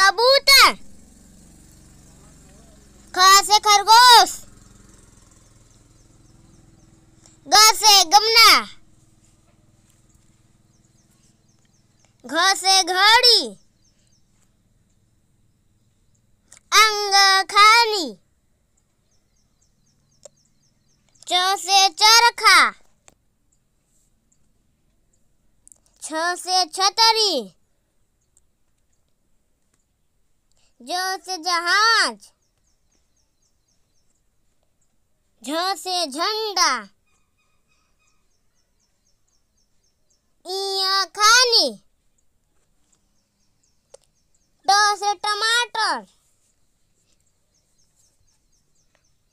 कबूतर खा से खरगोश ग से गमला घ से घड़ी अंग खानी च से चरखा छ से छतरी जो से जहाज जो से झंडा इया खाली ट से टमाटर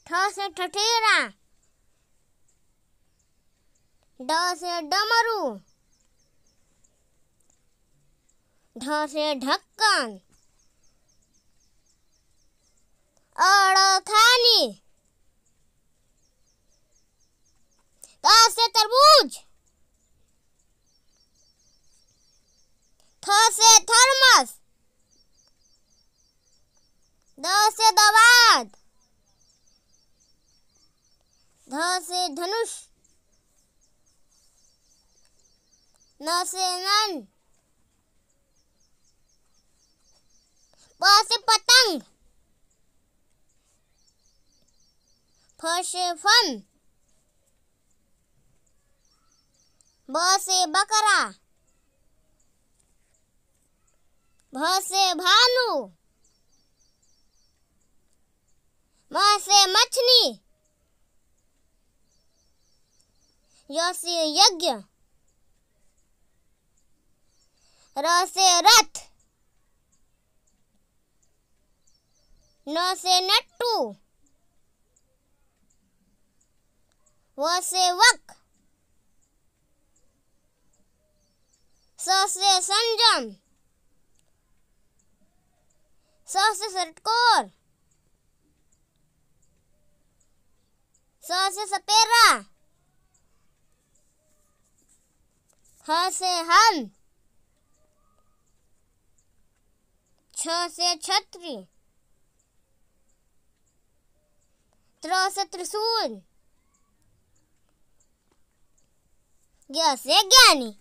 ठ से ठठेरा ड से डमरू ढ से ढक्कन अड़थाली क से तरबूज से थर्मस से दवात से धनुष न से नन प से फन ब से बकरा भ से भानु म से मछली य से यज्ञ र से रथ न से नट्टू व सेवक स से संजम स से षटकोर स से सपेरा ह से हम छ से छत्री त्र से त्रिशूल જ્ઞાની